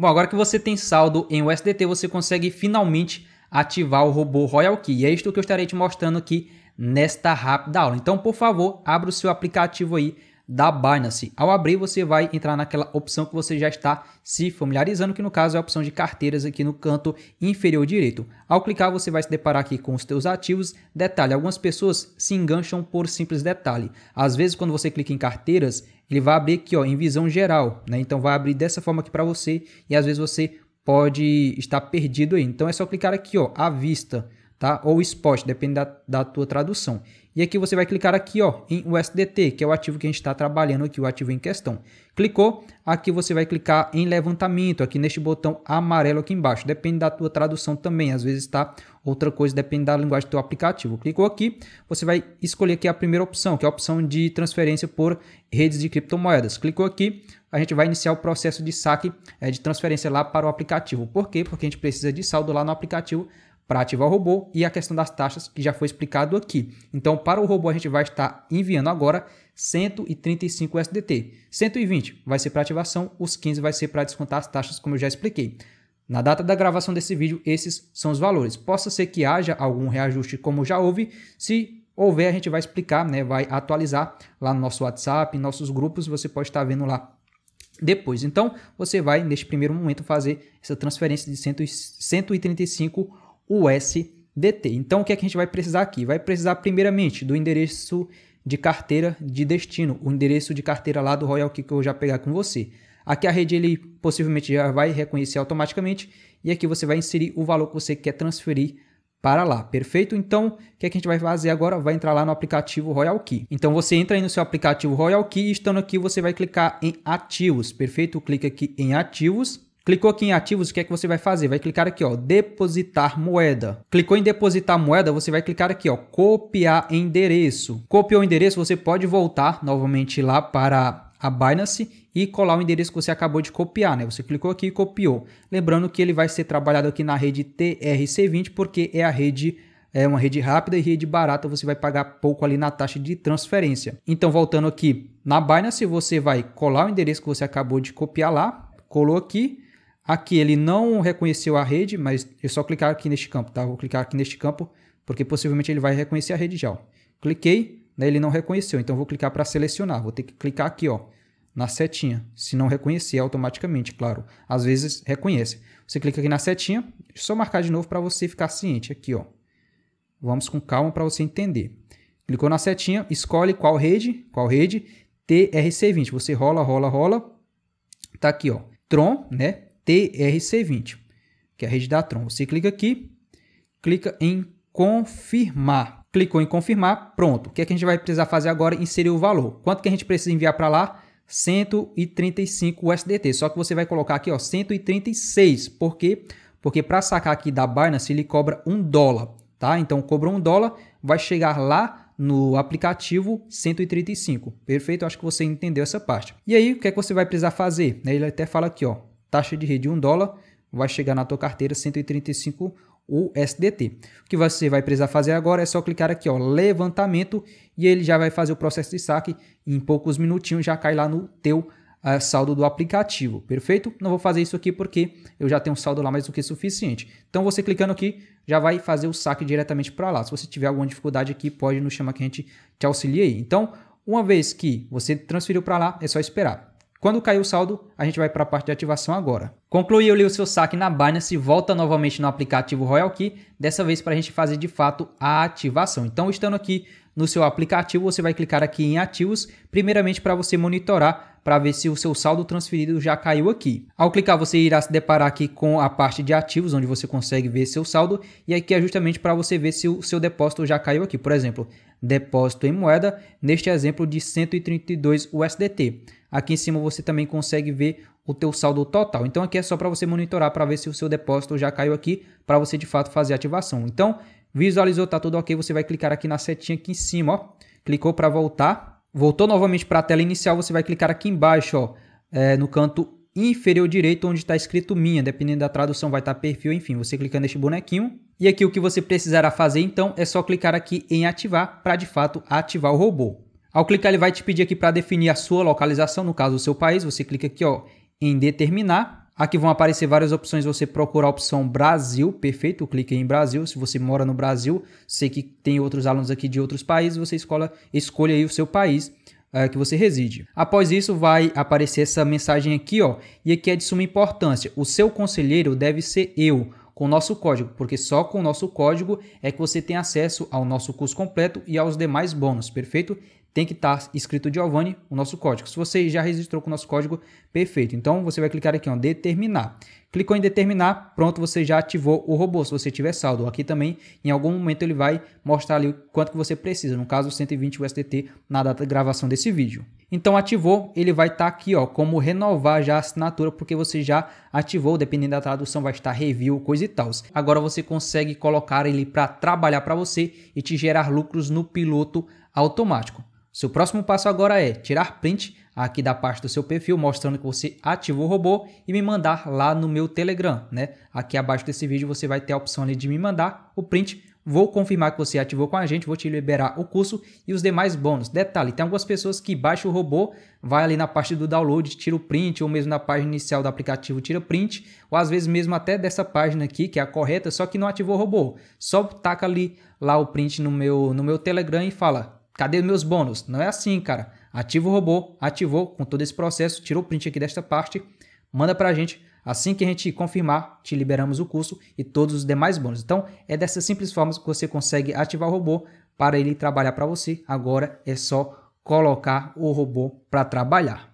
Bom, agora que você tem saldo em USDT, você consegue finalmente ativar o robô Royal Key. E é isto que eu estarei te mostrando aqui nesta rápida aula. Então, por favor, abra o seu aplicativo aí da Binance. Ao abrir, você vai entrar naquela opção que você já está se familiarizando, que no caso é a opção de carteiras aqui no canto inferior direito. Ao clicar, você vai se deparar aqui com os seus ativos. Detalhe, algumas pessoas se engancham por simples detalhe. Às vezes, quando você clica em carteiras, ele vai abrir aqui ó, em visão geral, né? Então vai abrir dessa forma aqui para você e às vezes você pode estar perdido aí. Então é só clicar aqui ó, à vista, tá? Ou spot, depende da, da tua tradução. E aqui você vai clicar aqui ó, em USDT, que é o ativo que a gente está trabalhando aqui, o ativo em questão. Clicou, aqui você vai clicar em levantamento, aqui neste botão amarelo aqui embaixo. Depende da tua tradução também, às vezes está outra coisa, depende da linguagem do teu aplicativo. Clicou aqui, você vai escolher aqui a primeira opção, que é a opção de transferência por redes de criptomoedas. Clicou aqui, a gente vai iniciar o processo de saque é, de transferência lá para o aplicativo. Por quê? Porque a gente precisa de saldo lá no aplicativo para ativar o robô e a questão das taxas que já foi explicado aqui. Então, para o robô a gente vai estar enviando agora 135 SDT. 120 vai ser para ativação, os 15 vai ser para descontar as taxas, como eu já expliquei. Na data da gravação desse vídeo, esses são os valores. Possa ser que haja algum reajuste como já houve, se houver a gente vai explicar, né, vai atualizar lá no nosso WhatsApp, em nossos grupos, você pode estar vendo lá depois. Então, você vai neste primeiro momento fazer essa transferência de 100, 135 USDT. Então, o que, é que a gente vai precisar aqui? Vai precisar, primeiramente, do endereço de carteira de destino, o endereço de carteira lá do Royal que eu já pegar com você. Aqui a rede ele possivelmente já vai reconhecer automaticamente e aqui você vai inserir o valor que você quer transferir para lá, perfeito? Então, o que, é que a gente vai fazer agora? Vai entrar lá no aplicativo Royal Key. Então, você entra aí no seu aplicativo Royal Key e estando aqui, você vai clicar em ativos, perfeito? Clica aqui em ativos Clicou aqui em ativos, o que é que você vai fazer? Vai clicar aqui, ó, depositar moeda. Clicou em depositar moeda, você vai clicar aqui, ó, copiar endereço. Copiou o endereço, você pode voltar novamente lá para a Binance e colar o endereço que você acabou de copiar, né? Você clicou aqui e copiou. Lembrando que ele vai ser trabalhado aqui na rede TRC20 porque é a rede é uma rede rápida e rede barata, você vai pagar pouco ali na taxa de transferência. Então, voltando aqui na Binance, você vai colar o endereço que você acabou de copiar lá, colou aqui, Aqui ele não reconheceu a rede, mas eu é só clicar aqui neste campo, tá? Vou clicar aqui neste campo, porque possivelmente ele vai reconhecer a rede já. Ó. Cliquei, né? ele não reconheceu, então vou clicar para selecionar. Vou ter que clicar aqui, ó, na setinha, se não reconhecer é automaticamente, claro. Às vezes reconhece. Você clica aqui na setinha, deixa eu só marcar de novo para você ficar ciente aqui, ó. Vamos com calma para você entender. Clicou na setinha, escolhe qual rede, qual rede, TRC20. Você rola, rola, rola. Tá aqui, ó. Tron, né? TRC20, que é a rede da Tron. Você clica aqui, clica em confirmar. Clicou em confirmar, pronto. O que, é que a gente vai precisar fazer agora? Inserir o valor. Quanto que a gente precisa enviar para lá? 135 USDT. Só que você vai colocar aqui, ó, 136. Por quê? Porque para sacar aqui da Binance, ele cobra um dólar, tá? Então, cobra um dólar, vai chegar lá no aplicativo 135. Perfeito? Acho que você entendeu essa parte. E aí, o que é que você vai precisar fazer? Ele até fala aqui, ó, taxa de rede de 1 dólar, vai chegar na tua carteira 135 USDT. O que você vai precisar fazer agora é só clicar aqui, ó, levantamento, e ele já vai fazer o processo de saque. Em poucos minutinhos já cai lá no teu uh, saldo do aplicativo, perfeito? Não vou fazer isso aqui porque eu já tenho um saldo lá mais do que suficiente. Então você clicando aqui já vai fazer o saque diretamente para lá. Se você tiver alguma dificuldade aqui, pode nos chamar que a gente te auxilie aí. Então, uma vez que você transferiu para lá, é só esperar. Quando caiu o saldo, a gente vai para a parte de ativação agora. Concluiu ali o seu saque na Binance, volta novamente no aplicativo Royal Key, dessa vez para a gente fazer de fato a ativação. Então, estando aqui no seu aplicativo, você vai clicar aqui em ativos, primeiramente para você monitorar para ver se o seu saldo transferido já caiu aqui. Ao clicar, você irá se deparar aqui com a parte de ativos, onde você consegue ver seu saldo, e aqui é justamente para você ver se o seu depósito já caiu aqui. Por exemplo, depósito em moeda, neste exemplo de 132 USDT. Aqui em cima você também consegue ver o teu saldo total. Então aqui é só para você monitorar para ver se o seu depósito já caiu aqui para você de fato fazer a ativação. Então, visualizou, tá tudo OK, você vai clicar aqui na setinha aqui em cima, ó. Clicou para voltar. Voltou novamente para a tela inicial, você vai clicar aqui embaixo, ó, é, no canto inferior direito onde está escrito minha, dependendo da tradução vai estar tá perfil, enfim, você clica neste bonequinho e aqui o que você precisará fazer então é só clicar aqui em ativar para de fato ativar o robô. Ao clicar ele vai te pedir aqui para definir a sua localização, no caso o seu país, você clica aqui ó, em determinar. Aqui vão aparecer várias opções, você procura a opção Brasil, perfeito, Clique em Brasil, se você mora no Brasil, sei que tem outros alunos aqui de outros países, você escolha, escolha aí o seu país eh, que você reside. Após isso, vai aparecer essa mensagem aqui, ó, e aqui é de suma importância. O seu conselheiro deve ser eu, com o nosso código, porque só com o nosso código é que você tem acesso ao nosso curso completo e aos demais bônus, perfeito? tem que estar tá escrito Giovanni o nosso código. Se você já registrou com o nosso código, perfeito. Então você vai clicar aqui, ó, determinar. Clicou em determinar, pronto, você já ativou o robô. Se você tiver saldo aqui também, em algum momento ele vai mostrar ali quanto que você precisa, no caso 120 USDT na data de gravação desse vídeo. Então ativou, ele vai estar tá aqui, ó, como renovar já a assinatura, porque você já ativou, dependendo da tradução vai estar review, coisa e tal. Agora você consegue colocar ele para trabalhar para você e te gerar lucros no piloto automático. Seu próximo passo agora é tirar print aqui da parte do seu perfil mostrando que você ativou o robô e me mandar lá no meu Telegram, né? Aqui abaixo desse vídeo você vai ter a opção de me mandar o print Vou confirmar que você ativou com a gente, vou te liberar o curso e os demais bônus. Detalhe, tem algumas pessoas que baixam o robô, vai ali na parte do download, tira o print, ou mesmo na página inicial do aplicativo tira o print, ou às vezes mesmo até dessa página aqui, que é a correta, só que não ativou o robô. Só taca ali lá o print no meu, no meu Telegram e fala, Cadê meus bônus? Não é assim, cara. Ativa o robô, ativou com todo esse processo, tirou o print aqui desta parte, manda para a gente. Assim que a gente confirmar, te liberamos o curso e todos os demais bônus. Então, é dessas simples formas que você consegue ativar o robô para ele trabalhar para você. Agora é só colocar o robô para trabalhar.